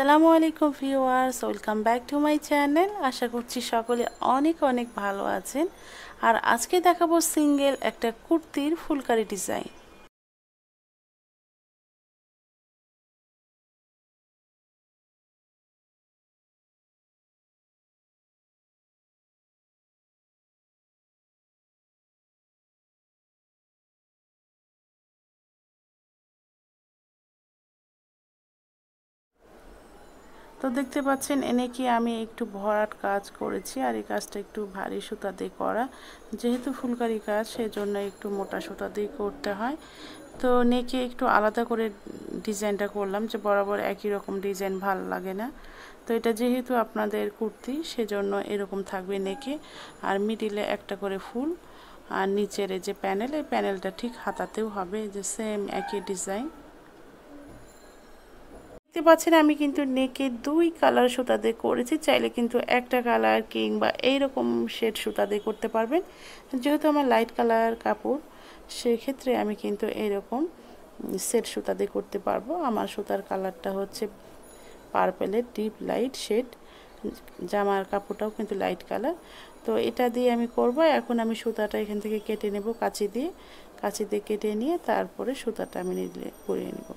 সালামু আলাইকুম viewers welcome back to my channel আশা করছি সকলে অনেক অনেক ভালো আছেন আর আজকে দেখাবো সিঙ্গেল একটা কুর্তির ফুলকারি ডিজাইন তো দেখতে পাচ্ছেন এনে কি আমি একটু ভরাট কাজ করেছি আর এই কাজটা একটু ভারী সুতা দিয়ে করা যেহেতু ফুলকারি কাজ সেজন্য একটু মোটা সুতা দিয়ে করতে হয় তো নেকে একটু আলাদা করে ডিজাইনটা করলাম যে বরাবর একই রকম ডিজাইন ভাল লাগে না তো এটা যেহেতু আপনাদের কুর্তি সেজন্য এরকম থাকবে নেকে আর মিডিলে একটা করে ফুল আর নিচের যে প্যানেল এই প্যানেলটা ঠিক হাতাতেও হবে যে সেম একই ডিজাইন দেখতে পাচ্ছেন আমি কিন্তু নেকে দুই কালার সুতা দিয়ে করেছি চাইলে কিন্তু একটা কালার কিংবা এইরকম শেড সুতা দিয়ে করতে পারবেন যেহেতু আমার লাইট কালার কাপড় সেক্ষেত্রে আমি কিন্তু এরকম সেট দিয়ে করতে পারবো আমার সুতার কালারটা হচ্ছে পার্পেলের ডিপ লাইট শেড জামার কাপড়টাও কিন্তু লাইট কালার তো এটা দিয়ে আমি করব এখন আমি সুতাটা এখান থেকে কেটে নেব কাঁচি দিয়ে কাঁচি দিয়ে কেটে নিয়ে তারপরে সুতাটা আমি নিলে করিয়ে নেবো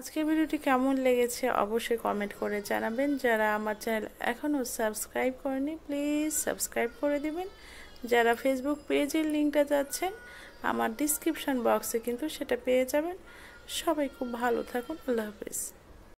আজকের ভিডিওটি কেমন লেগেছে অবশ্যই কমেন্ট করে জানাবেন যারা আমার চ্যানেল এখনও সাবস্ক্রাইব করেনি প্লিজ সাবস্ক্রাইব করে দিবেন যারা ফেসবুক পেজের লিঙ্কটা যাচ্ছেন আমার ডিসক্রিপশান বক্সে কিন্তু সেটা পেয়ে যাবেন সবাই খুব ভালো থাকুন আল্লাহ হাফিজ